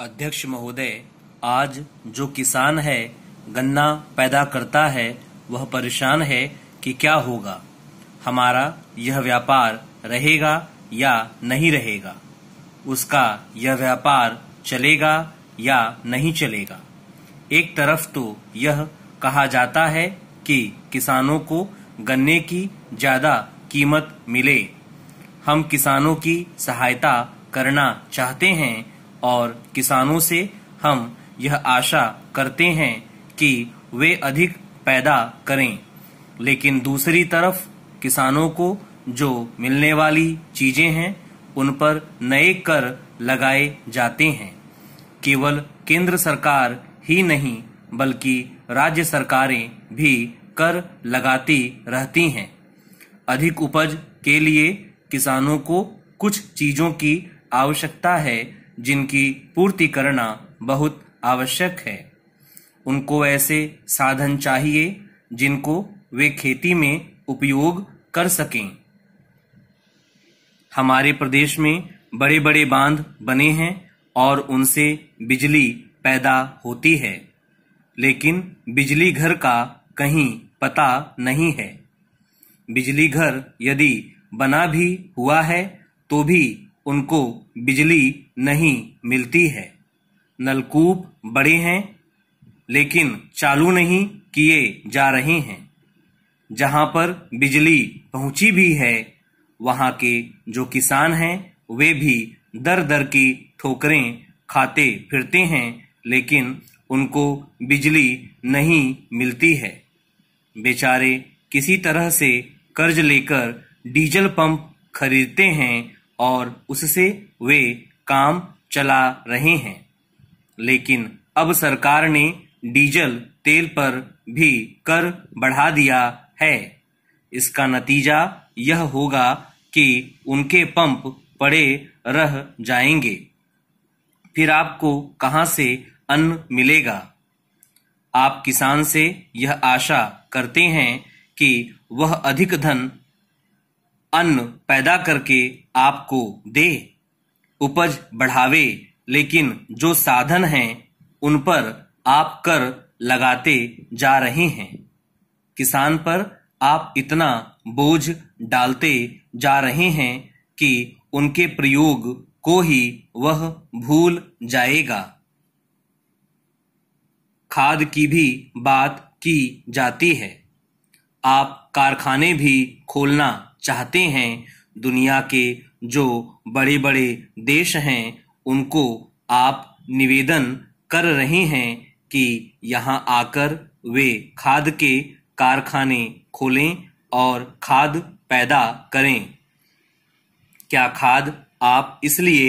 अध्यक्ष महोदय आज जो किसान है गन्ना पैदा करता है वह परेशान है कि क्या होगा हमारा यह व्यापार रहेगा या नहीं रहेगा उसका यह व्यापार चलेगा या नहीं चलेगा एक तरफ तो यह कहा जाता है कि किसानों को गन्ने की ज्यादा कीमत मिले हम किसानों की सहायता करना चाहते हैं और किसानों से हम यह आशा करते हैं कि वे अधिक पैदा करें लेकिन दूसरी तरफ किसानों को जो मिलने वाली चीजें हैं उन पर नए कर लगाए जाते हैं केवल केंद्र सरकार ही नहीं बल्कि राज्य सरकारें भी कर लगाती रहती हैं अधिक उपज के लिए किसानों को कुछ चीजों की आवश्यकता है जिनकी पूर्ति करना बहुत आवश्यक है उनको ऐसे साधन चाहिए जिनको वे खेती में उपयोग कर सकें हमारे प्रदेश में बड़े बड़े बांध बने हैं और उनसे बिजली पैदा होती है लेकिन बिजली घर का कहीं पता नहीं है बिजली घर यदि बना भी हुआ है तो भी उनको बिजली नहीं मिलती है नलकूप बड़े हैं लेकिन चालू नहीं किए जा रहे हैं जहां पर बिजली पहुंची भी है वहां के जो किसान हैं वे भी दर दर की ठोकरें खाते फिरते हैं लेकिन उनको बिजली नहीं मिलती है बेचारे किसी तरह से कर्ज लेकर डीजल पंप खरीदते हैं और उससे वे काम चला रहे हैं लेकिन अब सरकार ने डीजल तेल पर भी कर बढ़ा दिया है इसका नतीजा यह होगा कि उनके पंप पड़े रह जाएंगे फिर आपको कहां से अन्न मिलेगा आप किसान से यह आशा करते हैं कि वह अधिक धन अन्न पैदा करके आपको दे उपज बढ़ावे लेकिन जो साधन हैं उन पर आप कर लगाते जा रहे हैं किसान पर आप इतना बोझ डालते जा रहे हैं कि उनके प्रयोग को ही वह भूल जाएगा खाद की भी बात की जाती है आप कारखाने भी खोलना चाहते हैं दुनिया के जो बड़े बड़े देश हैं उनको आप निवेदन कर रहे हैं कि यहाँ आकर वे खाद के कारखाने खोलें और खाद पैदा करें क्या खाद आप इसलिए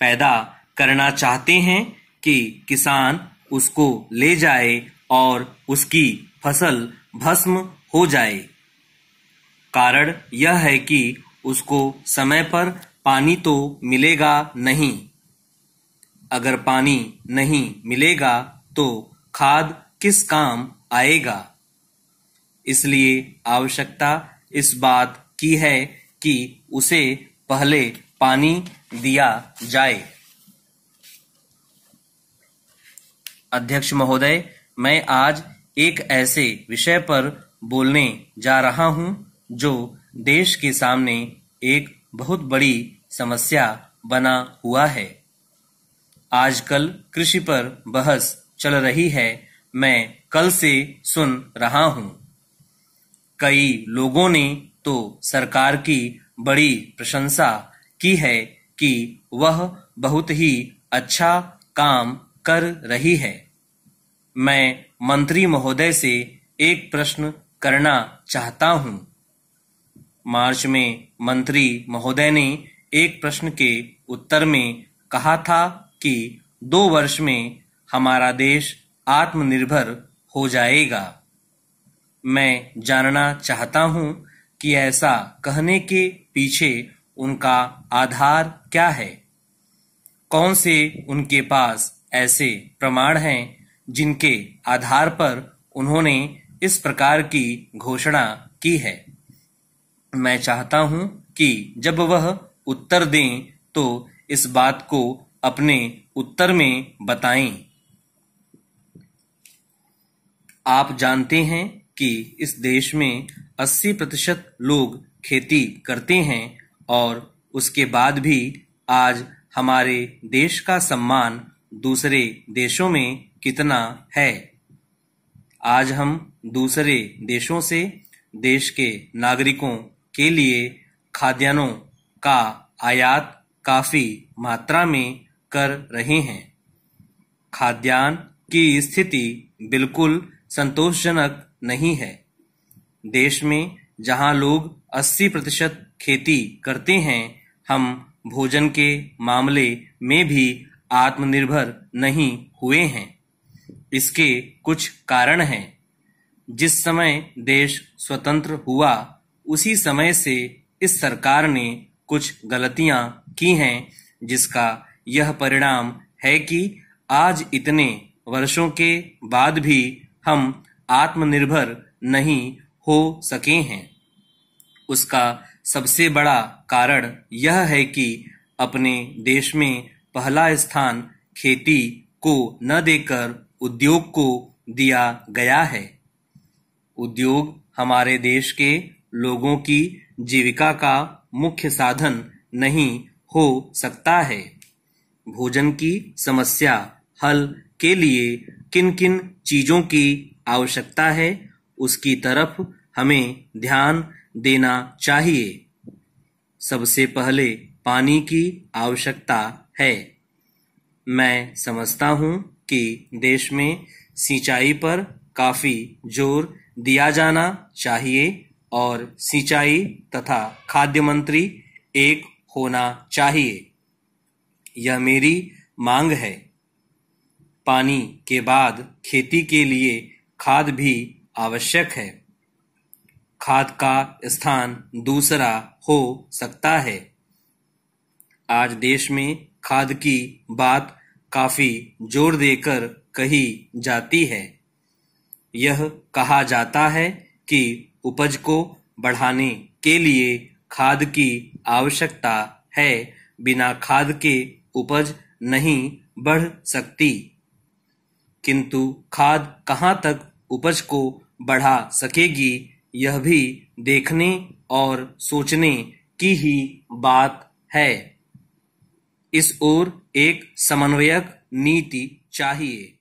पैदा करना चाहते हैं कि किसान उसको ले जाए और उसकी फसल भस्म हो जाए कारण यह है कि उसको समय पर पानी तो मिलेगा नहीं अगर पानी नहीं मिलेगा तो खाद किस काम आएगा इसलिए आवश्यकता इस बात की है कि उसे पहले पानी दिया जाए अध्यक्ष महोदय मैं आज एक ऐसे विषय पर बोलने जा रहा हूं जो देश के सामने एक बहुत बड़ी समस्या बना हुआ है आजकल कृषि पर बहस चल रही है मैं कल से सुन रहा हूं कई लोगों ने तो सरकार की बड़ी प्रशंसा की है कि वह बहुत ही अच्छा काम कर रही है मैं मंत्री महोदय से एक प्रश्न करना चाहता हूं मार्च में मंत्री महोदय ने एक प्रश्न के उत्तर में कहा था कि दो वर्ष में हमारा देश आत्मनिर्भर हो जाएगा मैं जानना चाहता हूं कि ऐसा कहने के पीछे उनका आधार क्या है कौन से उनके पास ऐसे प्रमाण हैं जिनके आधार पर उन्होंने इस प्रकार की घोषणा की है मैं चाहता हूं कि जब वह उत्तर दें तो इस बात को अपने उत्तर में बताएं आप जानते हैं कि इस देश में 80 प्रतिशत लोग खेती करते हैं और उसके बाद भी आज हमारे देश का सम्मान दूसरे देशों में कितना है आज हम दूसरे देशों से देश के नागरिकों के लिए खाद्यान्नों का आयात काफी मात्रा में कर रहे हैं। खाद्यान्न की स्थिति बिल्कुल संतोषजनक नहीं है। देश में जहां लोग 80 प्रतिशत खेती करते हैं, हम भोजन के मामले में भी आत्मनिर्भर नहीं हुए हैं इसके कुछ कारण हैं जिस समय देश स्वतंत्र हुआ उसी समय से इस सरकार ने कुछ गलतियां की हैं जिसका यह परिणाम है कि आज इतने वर्षों के बाद भी हम आत्मनिर्भर नहीं हो सके हैं उसका सबसे बड़ा कारण यह है कि अपने देश में पहला स्थान खेती को न देकर उद्योग को दिया गया है उद्योग हमारे देश के लोगों की जीविका का मुख्य साधन नहीं हो सकता है भोजन की समस्या हल के लिए किन किन चीज़ों की आवश्यकता है उसकी तरफ हमें ध्यान देना चाहिए सबसे पहले पानी की आवश्यकता है मैं समझता हूँ कि देश में सिंचाई पर काफ़ी जोर दिया जाना चाहिए और सिंचाई तथा खाद्य मंत्री एक होना चाहिए यह मेरी मांग है पानी के बाद खेती के लिए खाद भी आवश्यक है खाद का स्थान दूसरा हो सकता है आज देश में खाद की बात काफी जोर देकर कही जाती है यह कहा जाता है की उपज को बढ़ाने के लिए खाद की आवश्यकता है बिना खाद के उपज नहीं बढ़ सकती किंतु खाद कहाँ तक उपज को बढ़ा सकेगी यह भी देखने और सोचने की ही बात है इस ओर एक समन्वयक नीति चाहिए